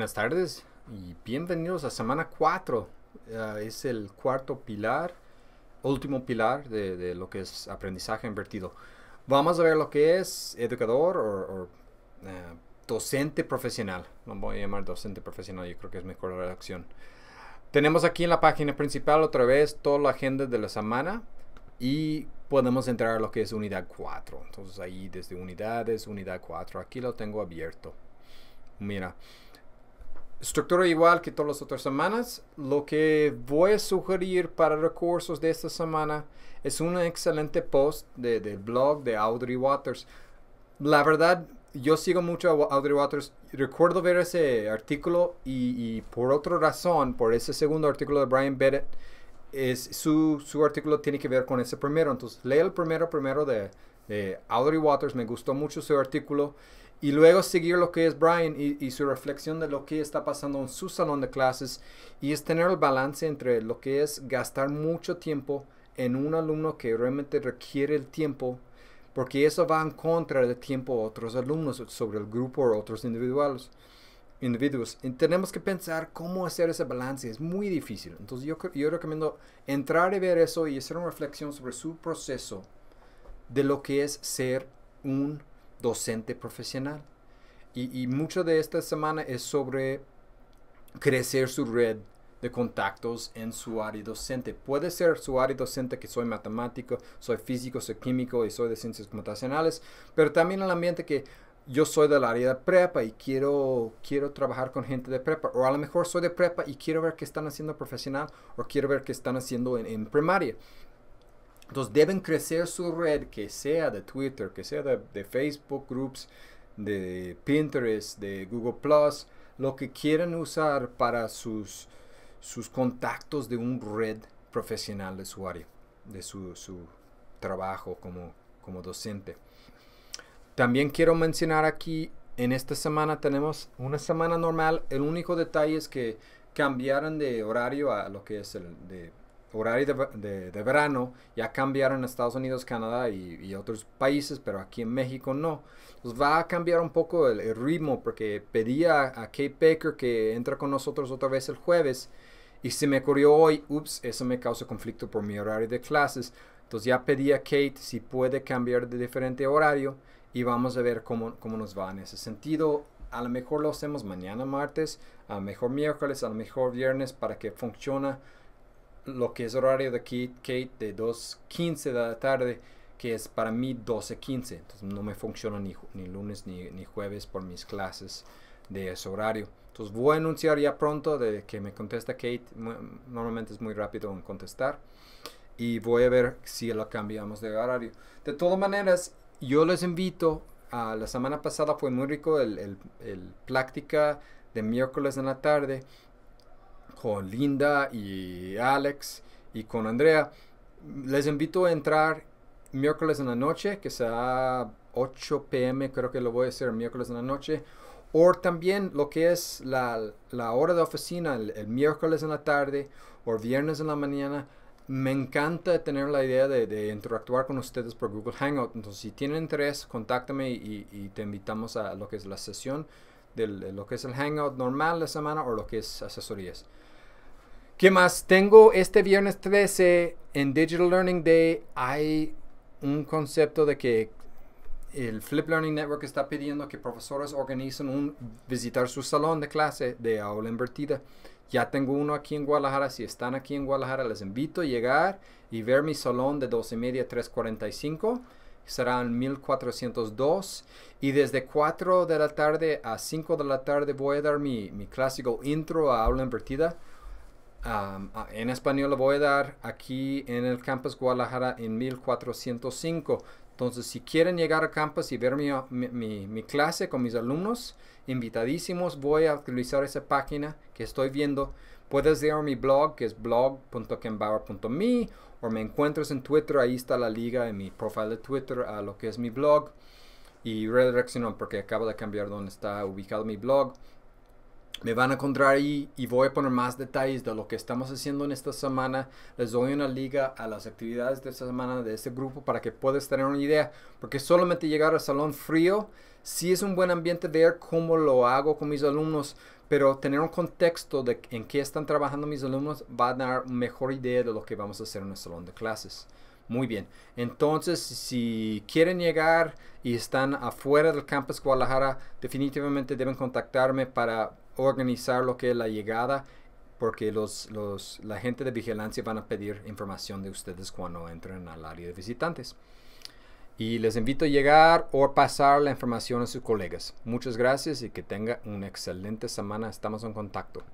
Buenas tardes y bienvenidos a semana 4. Eh, es el cuarto pilar, último pilar de, lo que es aprendizaje invertido. Vamos a ver lo que es educador o, eh, docente profesional. No voy a llamar docente profesional, yo creo que es mejor la redacción. Tenemos aquí en la página principal otra vez toda la agenda de la semana y podemos entrar a lo que es unidad 4. Entonces ahí desde unidades, unidad 4, aquí lo tengo abierto. Mira, estructura igual que todas las otras semanas. Lo que voy a sugerir para recursos de esta semana es un excelente post de, del blog de Audrey Waters. La verdad, yo sigo mucho a Audrey Waters. Recuerdo ver ese artículo y, por otra razón, por ese segundo artículo de Brian Bennett, es, su, artículo tiene que ver con ese primero. Entonces, lee el primero primero de, de Audrey Waters. Me gustó mucho su artículo y luego seguir lo que es Brian y, su reflexión de lo que está pasando en su salón de clases y es tener el balance entre lo que es gastar mucho tiempo en un alumno que realmente requiere el tiempo porque eso va en contra del tiempo de otros alumnos sobre el grupo o otros individuales individuos y tenemos que pensar cómo hacer ese balance es muy difícil entonces yo, yo recomiendo entrar y ver eso y hacer una reflexión sobre su proceso de lo que es ser un docente profesional. Y, mucho de esta semana es sobre crecer su red de contactos en su área docente. Puede ser su área docente que soy matemático, soy físico, soy químico y soy de ciencias computacionales, pero también en el ambiente que yo soy del área de prepa y quiero, quiero trabajar con gente de prepa, o a lo mejor soy de prepa y quiero ver qué están haciendo profesional o quiero ver qué están haciendo en primaria. Entonces deben crecer su red, que sea de Twitter, que sea de, Facebook Groups, de Pinterest, de Google Plus, lo que quieran usar para sus, sus contactos de un red profesional de su área, de su, trabajo como, como docente. También quiero mencionar aquí, en esta semana tenemos una semana normal, el único detalle es que cambiaron de horario a lo que es el de horario de, verano ya cambiaron en Estados Unidos, Canadá y, otros países, pero aquí en México no. Entonces pues va a cambiar un poco el, ritmo porque pedía a, Kate Baker que entra con nosotros otra vez el jueves y se me ocurrió hoy, ups, eso me causa conflicto por mi horario de clases. Entonces ya pedí a Kate si puede cambiar de diferente horario y vamos a ver cómo, cómo nos va en ese sentido a lo mejor lo hacemos mañana martes, a lo mejor miércoles, a lo mejor viernes para que funcione lo que es horario de Kate, Kate de 2.15 de la tarde, que es para mí 12.15. Entonces no me funciona ni, ni lunes ni, jueves por mis clases de ese horario. Entonces voy a anunciar ya pronto de que me contesta Kate. Normalmente es muy rápido en contestar. Y voy a ver si lo cambiamos de horario. De todas maneras, yo les invito. a la semana pasada fue muy rico el, el, práctica de miércoles en la tarde con Linda y Alex y con Andrea. Les invito a entrar miércoles en la noche, que sea 8 pm, creo que lo voy a hacer miércoles en la noche. O también lo que es la, hora de oficina, el, miércoles en la tarde o viernes en la mañana. Me encanta tener la idea de, interactuar con ustedes por Google Hangout. Entonces, si tienen interés, contáctame y, y te invitamos a lo que es la sesión de lo que es el hangout normal de semana o lo que es asesorías. ¿Qué más? Tengo este viernes 13 en Digital Learning Day. Hay un concepto de que el Flip Learning Network está pidiendo que profesores organicen un visitar su salón de clase de aula invertida. Ya tengo uno aquí en Guadalajara. Si están aquí en Guadalajara, les invito a llegar y ver mi salón de 12 y media a 345 serán 1402 y desde 4 de la tarde a 5 de la tarde voy a dar mi, clásico intro a aula invertida. en español lo voy a dar aquí en el campus Guadalajara en 1405. Entonces, si quieren llegar a campus y ver mi, clase con mis alumnos, invitadísimos, voy a utilizar esa página que estoy viendo. Puedes ir mi blog, que es blog.kembauer.me, o me encuentras en Twitter, ahí está la liga en mi profile de Twitter a lo que es mi blog. Y redireccionó porque acabo de cambiar dónde está ubicado mi blog me van a encontrar ahí y voy a poner más detalles de lo que estamos haciendo en esta semana. Les doy una liga a las actividades de esta semana de este grupo para que puedas tener una idea. Porque solamente llegar al salón frío, sí es un buen ambiente ver cómo lo hago con mis alumnos, pero tener un contexto de en qué están trabajando mis alumnos va a dar mejor idea de lo que vamos a hacer en el salón de clases. Muy bien. Entonces, si quieren llegar y están afuera del campus Guadalajara, definitivamente deben contactarme para organizar lo que es la llegada porque los, los, la gente de vigilancia van a pedir información de ustedes cuando entren al área de visitantes. Y les invito a llegar o pasar la información a sus colegas. Muchas gracias y que tenga una excelente semana. Estamos en contacto.